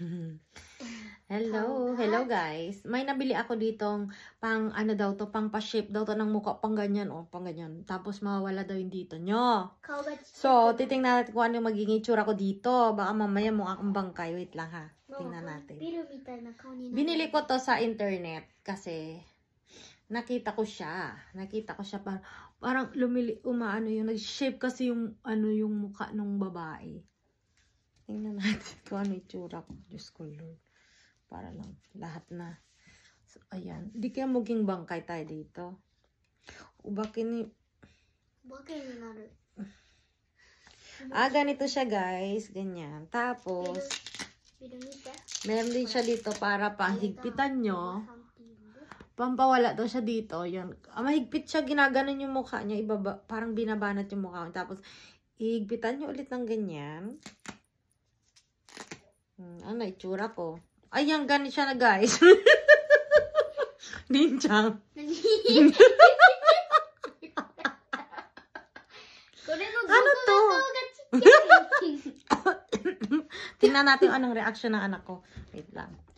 hello, hello guys. May nabili ako ditong pang ano daw to, pang pa-shape daw to ng mukha, pang ganyan o, oh, pang ganyan. Tapos mawawala daw yung dito nyo. So, titingnan natin kung ano yung magiging itsura ko dito. Baka mamaya mukha kong bangkay. Wait lang ha. Tingnan natin. Binili ko to sa internet kasi nakita ko siya. Nakita ko siya parang, parang lumili, umaano yung nag-shape kasi yung ano yung mukha ng babae. Tingnan natin kung ano itsura ko. Diyos ko, Lord. Para lang lahat na. So, ayan. Di kaya maging bangkay tayo dito. O bakit ni... Bakit ni Naruto? Ah, ganito siya, guys. Ganyan. Tapos, meron din siya dito para pahigpitan nyo. Pampawala daw siya dito. Yun. Ah, mahigpit siya. Ginaganon yung mukha niya. Ibaba, parang binabanat yung mukha. Tapos, ihigpitan nyo ulit ng ganyan na itsura ko. Ayan, ganit siya na guys. Ninja. ano to? Tingnan natin anong reaction ng anak ko. Wait lang.